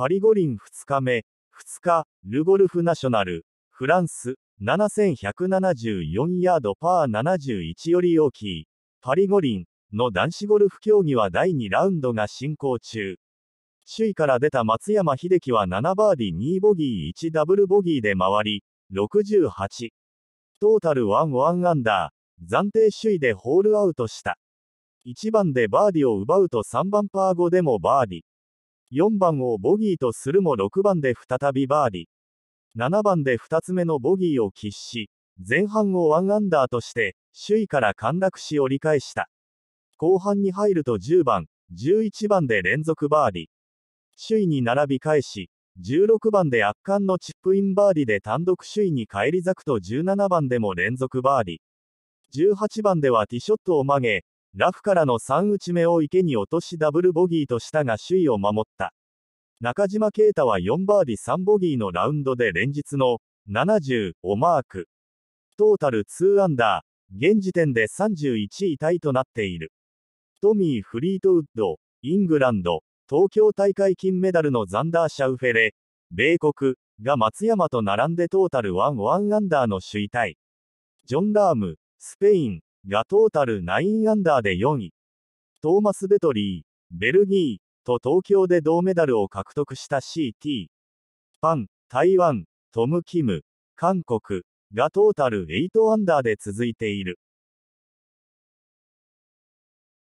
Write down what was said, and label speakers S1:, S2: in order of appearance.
S1: パリ五輪2日目、2日、ルゴルフナショナル、フランス、7174ヤードパー71より大きい、パリ五輪の男子ゴルフ競技は第2ラウンドが進行中。首位から出た松山英樹は7バーディー2ボギー1ダブルボギーで回り、68。トータル11アンダー、暫定首位でホールアウトした。1番でバーディを奪うと3番パー5でもバーディ。4番をボギーとするも6番で再びバーディ7番で2つ目のボギーを喫し前半を1アンダーとして首位から陥落し折り返した後半に入ると10番11番で連続バーディ首位に並び返し16番で圧巻のチップインバーディで単独首位に返り咲くと17番でも連続バーディ18番ではティショットを曲げラフからの3打ち目を池に落としダブルボギーとしたが首位を守った。中島啓太は4バーディ3ボギーのラウンドで連日の70をマーク。トータル2アンダー、現時点で31位タイとなっている。トミー・フリートウッド、イングランド、東京大会金メダルのザンダー・シャウフェレ、米国が松山と並んでトータル1、1アンダーの首位タイ。ジョン・ラーム、スペイン、がトータル9アンダーで4位。トーマス・ベトリー、ベルギーと東京で銅メダルを獲得した CT。パン、台湾、トム・キム、韓国がトータル8アンダーで続いている。